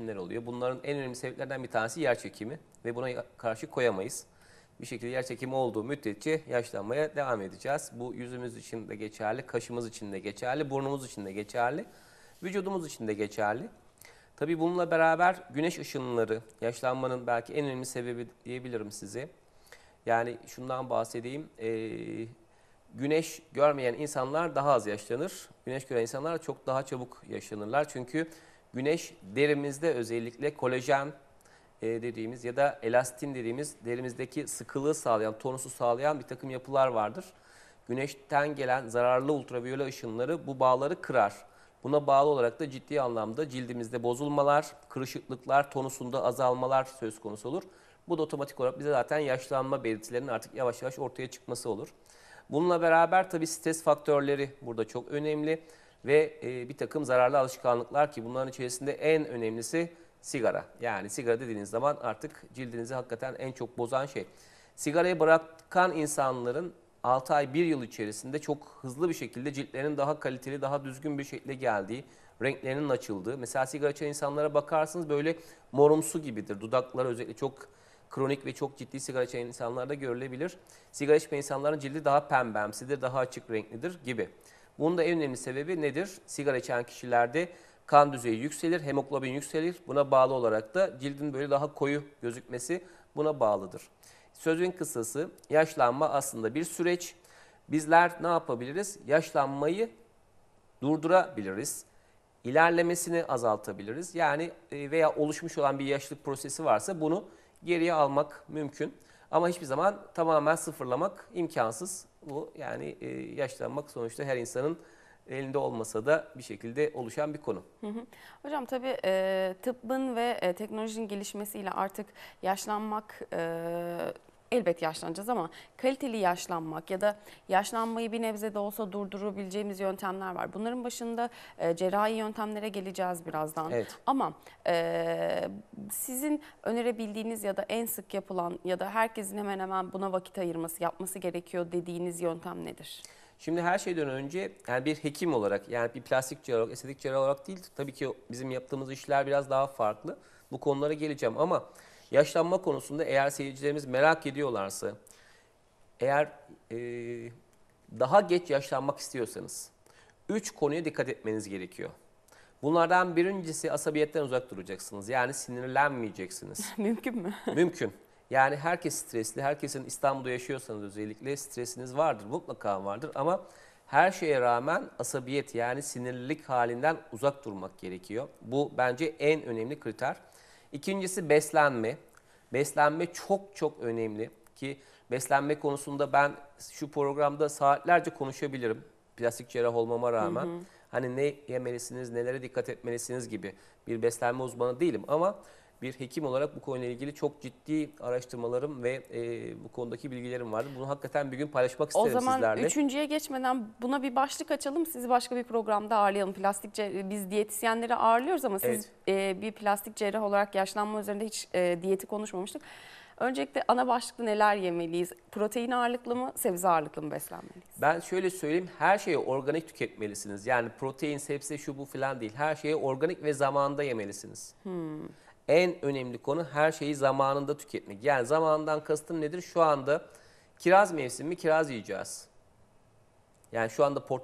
değişimler oluyor. Bunların en önemli sebeplerden bir tanesi yer çekimi ve buna karşı koyamayız. Bir şekilde yer çekimi olduğu müddetçe yaşlanmaya devam edeceğiz. Bu yüzümüz için de geçerli, kaşımız için de geçerli, burnumuz için de geçerli, vücudumuz için de geçerli. Tabii bununla beraber güneş ışınları yaşlanmanın belki en önemli sebebi diyebilirim size. Yani şundan bahsedeyim. Ee, güneş görmeyen insanlar daha az yaşlanır. Güneş gören insanlar çok daha çabuk yaşlanırlar. Çünkü Güneş derimizde özellikle kolajen e, dediğimiz ya da elastin dediğimiz derimizdeki sıkılığı sağlayan, tonusu sağlayan bir takım yapılar vardır. Güneşten gelen zararlı ultraviyole ışınları bu bağları kırar. Buna bağlı olarak da ciddi anlamda cildimizde bozulmalar, kırışıklıklar, tonusunda azalmalar söz konusu olur. Bu da otomatik olarak bize zaten yaşlanma belirtilerinin artık yavaş yavaş ortaya çıkması olur. Bununla beraber tabii stres faktörleri burada çok önemli ve e, bir takım zararlı alışkanlıklar ki bunların içerisinde en önemlisi sigara. Yani sigara dediğiniz zaman artık cildinizi hakikaten en çok bozan şey. Sigarayı bırakan insanların 6 ay 1 yıl içerisinde çok hızlı bir şekilde ciltlerinin daha kaliteli, daha düzgün bir şekilde geldiği, renklerinin açıldığı. Mesela sigara içen insanlara bakarsınız böyle morumsu gibidir. Dudakları özellikle çok kronik ve çok ciddi sigara içen insanlarda görülebilir. Sigara içmeyen insanların cildi daha pembemsidir, daha açık renklidir gibi. Bunun da en önemli sebebi nedir? Sigara içen kişilerde kan düzeyi yükselir, hemoglobin yükselir. Buna bağlı olarak da cildin böyle daha koyu gözükmesi buna bağlıdır. Sözün kısası yaşlanma aslında bir süreç. Bizler ne yapabiliriz? Yaşlanmayı durdurabiliriz. İlerlemesini azaltabiliriz. Yani e, veya oluşmuş olan bir yaşlılık prosesi varsa bunu geriye almak mümkün. Ama hiçbir zaman tamamen sıfırlamak imkansız. Bu yani e, yaşlanmak sonuçta her insanın elinde olmasa da bir şekilde oluşan bir konu. Hı hı. Hocam tabii e, tıbbın ve e, teknolojinin gelişmesiyle artık yaşlanmak e, elbet yaşlanacağız ama kaliteli yaşlanmak ya da yaşlanmayı bir nebze de olsa durdurabileceğimiz yöntemler var. Bunların başında e, cerrahi yöntemlere geleceğiz birazdan. Evet. Ama e, sizin önerebildiğiniz ya da en sık yapılan ya da herkesin hemen hemen buna vakit ayırması, yapması gerekiyor dediğiniz yöntem nedir? Şimdi her şeyden önce yani bir hekim olarak yani bir plastik cerrah, olarak, estetik cerrah olarak değil tabii ki bizim yaptığımız işler biraz daha farklı. Bu konulara geleceğim ama Yaşlanma konusunda eğer seyircilerimiz merak ediyorlarsa, eğer e, daha geç yaşlanmak istiyorsanız üç konuya dikkat etmeniz gerekiyor. Bunlardan birincisi asabiyetten uzak duracaksınız. Yani sinirlenmeyeceksiniz. Mümkün mü? Mümkün. Yani herkes stresli. Herkesin İstanbul'da yaşıyorsanız özellikle stresiniz vardır. Mutlaka vardır ama her şeye rağmen asabiyet yani sinirlilik halinden uzak durmak gerekiyor. Bu bence en önemli kriter. İkincisi beslenme. Beslenme çok çok önemli ki beslenme konusunda ben şu programda saatlerce konuşabilirim. Plastik cerrah olmama rağmen. Hı hı. Hani ne yemelisiniz, nelere dikkat etmelisiniz gibi bir beslenme uzmanı değilim ama bir hekim olarak bu konuyla ilgili çok ciddi araştırmalarım ve e, bu konudaki bilgilerim vardı. Bunu hakikaten bir gün paylaşmak isterim sizlerle. O zaman sizlerle. üçüncüye geçmeden buna bir başlık açalım. Sizi başka bir programda ağırlayalım. Plastik e, biz diyetisyenleri ağırlıyoruz ama evet. siz e, bir plastik cerrah olarak yaşlanma üzerinde hiç e, diyeti konuşmamıştık. Öncelikle ana başlıklı neler yemeliyiz? Protein ağırlıklı mı, sebze ağırlıklı mı beslenmeliyiz? Ben şöyle söyleyeyim, her şeyi organik tüketmelisiniz. Yani protein, sebze, şu bu falan değil. Her şeyi organik ve zamanda yemelisiniz. Hmm en önemli konu her şeyi zamanında tüketmek. Yani zamanından kastım nedir? Şu anda kiraz mevsimi kiraz yiyeceğiz. Yani şu anda portakal